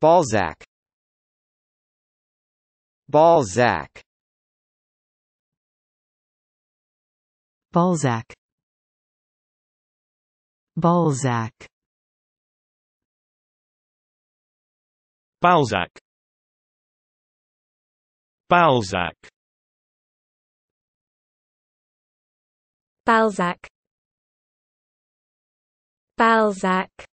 Balzac Balzac Balzac Balzac Balzac Balzac Balzac Balzac